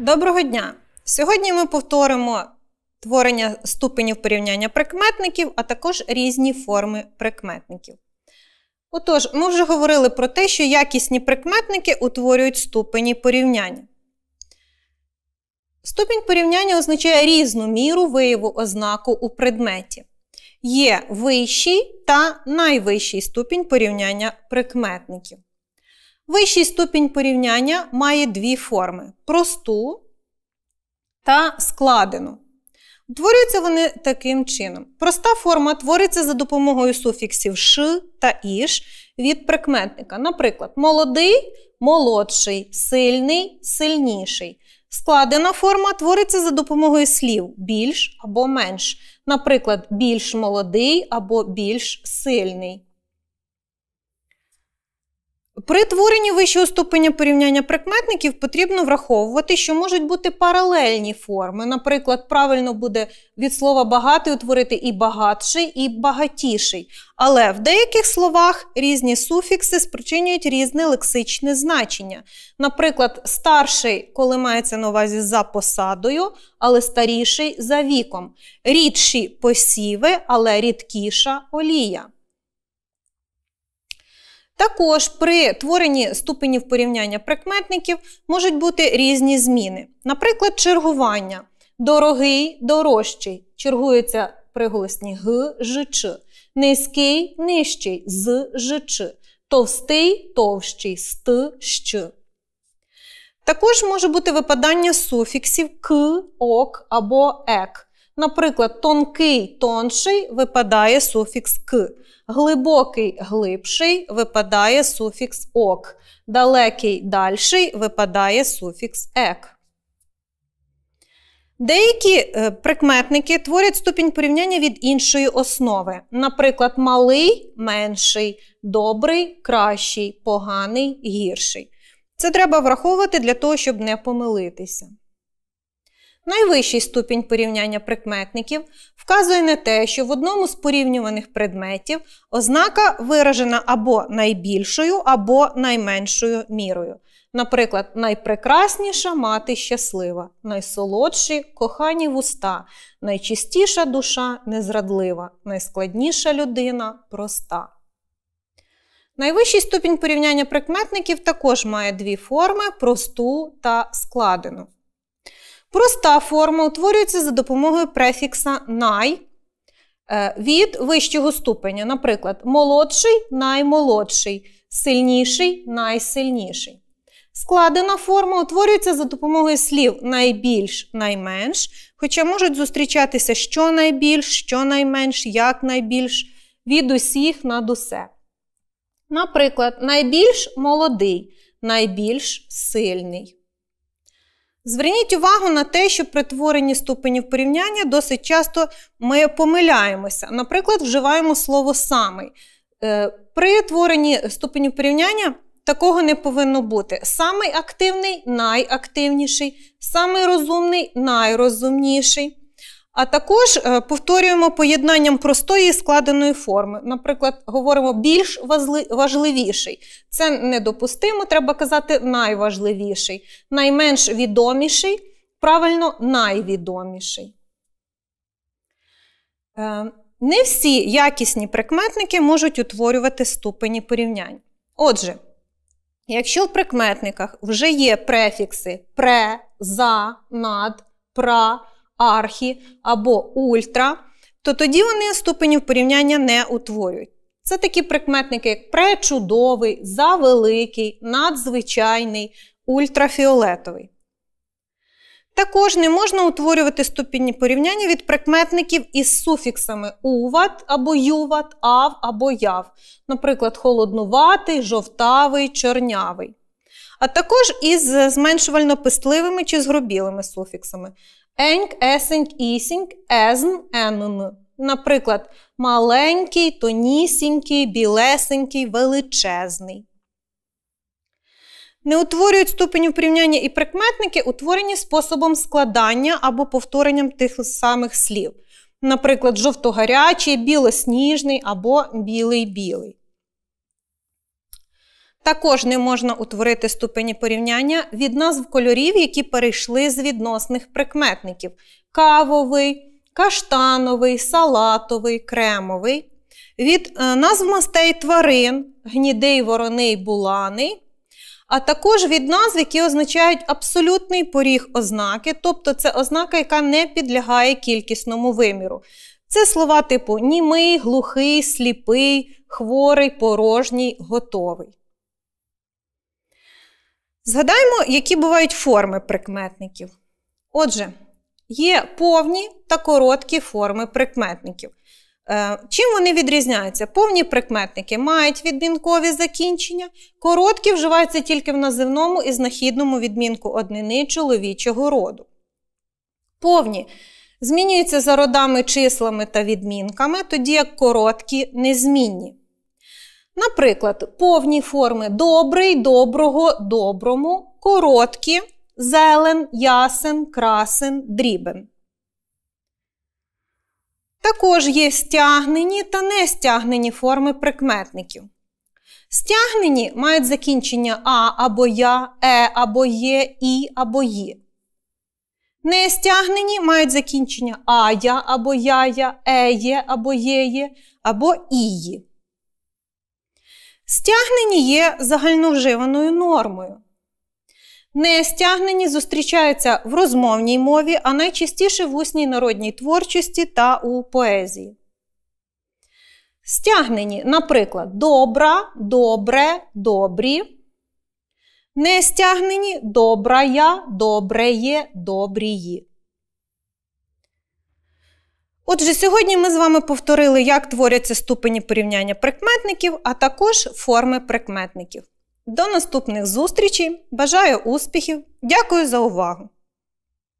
Доброго дня! Сьогодні ми повторимо творення ступенів порівняння прикметників, а також різні форми прикметників. Отож, ми вже говорили про те, що якісні прикметники утворюють ступені порівняння. Ступінь порівняння означає різну міру вияву ознаку у предметі. Є вищий та найвищий ступінь порівняння прикметників. Вищий ступінь порівняння має дві форми просту та складену. Творюються вони таким чином. Проста форма твориться за допомогою суфіксів ш та іш від прикметника. Наприклад, молодий, молодший, сильний, сильніший. Складена форма твориться за допомогою слів більш або менш. Наприклад, більш молодий або більш сильний. При творенні вищого ступеня порівняння прикметників потрібно враховувати, що можуть бути паралельні форми. Наприклад, правильно буде від слова багатий утворити і багатший, і багатіший. Але в деяких словах різні суфікси спричинюють різне лексичне значення. Наприклад, старший, коли мається на увазі за посадою, але старіший за віком, рідші посіви, але рідкіша олія. Також при творенні ступенів порівняння прикметників можуть бути різні зміни. Наприклад, чергування. Дорогий, дорожчий чергується приголосні г, ж, ч. Низький нижчий з ж, ч. Товстий товщий ст, щ. Також може бути випадання суфіксів к, ок або ек. Наприклад, тонкий тонший випадає суфікс к, глибокий глибший випадає суфікс ок, далекий дальший випадає суфікс ек. Деякі е, прикметники творять ступінь порівняння від іншої основи. Наприклад, малий менший, добрий кращий, поганий гірший. Це треба враховувати для того, щоб не помилитися. Найвищий ступінь порівняння прикметників вказує на те, що в одному з порівнюваних предметів ознака виражена або найбільшою, або найменшою мірою. Наприклад, найпрекрасніша мати щаслива, найсолодші кохані вуста, найчистіша душа незрадлива, найскладніша людина проста. Найвищий ступінь порівняння прикметників також має дві форми просту та складену. Проста форма утворюється за допомогою префікса най е, від вищого ступеня. Наприклад, молодший наймолодший, сильніший найсильніший. Складена форма утворюється за допомогою слів найбільш, найменш, хоча можуть зустрічатися щонайбільш, щонайменш, якнайбільш від усіх над усе. Наприклад, найбільш молодий, найбільш сильний. Зверніть увагу на те, що при творенні ступенів порівняння досить часто ми помиляємося. Наприклад, вживаємо слово самий. Е, при творенні ступенів порівняння такого не повинно бути. Самий активний найактивніший, самий розумний найрозумніший. А також е, повторюємо поєднанням простої і складеної форми. Наприклад, говоримо більш важливіший. Це недопустимо, треба казати найважливіший, найменш відоміший, правильно найвідоміший. Е, не всі якісні прикметники можуть утворювати ступені порівнянь. Отже, якщо в прикметниках вже є префікси пре, за, над, пра архі або ультра, то тоді вони ступенів порівняння не утворюють. Це такі прикметники, як пречудовий, завеликий, надзвичайний, ультрафіолетовий. Також не можна утворювати ступінні порівняння від прикметників із суфіксами уват або юват, ав або яв, наприклад, холоднуватий, жовтавий, чорнявий а також із зменшувально-пистливими чи згробілими суфіксами еньк, есеньк, ісіньк, езн, енн. Наприклад, маленький, тонісінький, білесенький, величезний. Не утворюють ступенів порівняння і прикметники, утворені способом складання або повторенням тих самих слів. Наприклад, жовто жовтогарячий, білосніжний або білий-білий. Також не можна утворити ступені порівняння від назв кольорів, які перейшли з відносних прикметників: кавовий, каштановий, салатовий, кремовий, від е, назв мастей тварин, гнідий вороний булани, а також від назв, які означають абсолютний поріг ознаки, тобто це ознака, яка не підлягає кількісному виміру. Це слова типу німий, глухий, сліпий, хворий, порожній, готовий. Згадаємо, які бувають форми прикметників. Отже, є повні та короткі форми прикметників. Е, чим вони відрізняються? Повні прикметники мають відмінкові закінчення, короткі вживаються тільки в називному і знахідному відмінку однини чоловічого роду. Повні змінюються за родами, числами та відмінками, тоді як короткі незмінні. Наприклад, повні форми добрий, доброго, доброму, короткі, зелен, ясен, красен, дрібен. Також є стягнені та нестягнені форми прикметників. Стягнені мають закінчення А або Я, Е або Є, І або Ї. Нестягнені мають закінчення ая або яя, еє або є, або ії. Стягнені є загальновживаною нормою. Нестягнені зустрічаються в розмовній мові, а найчастіше в усній народній творчості та у поезії. Стягнені, наприклад, добра, добре, добрі. Нестягнені добрая, добреє, добрії. Отже, сьогодні ми з вами повторили, як творяться ступені порівняння прикметників, а також форми прикметників. До наступних зустрічей! Бажаю успіхів! Дякую за увагу!